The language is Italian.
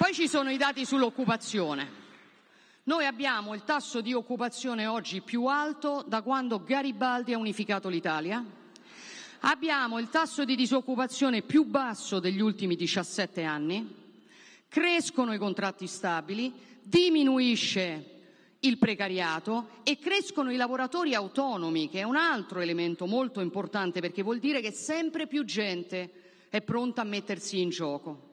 Poi ci sono i dati sull'occupazione. Noi abbiamo il tasso di occupazione oggi più alto da quando Garibaldi ha unificato l'Italia. Abbiamo il tasso di disoccupazione più basso degli ultimi 17 anni. Crescono i contratti stabili, diminuisce il precariato e crescono i lavoratori autonomi, che è un altro elemento molto importante perché vuol dire che sempre più gente è pronta a mettersi in gioco.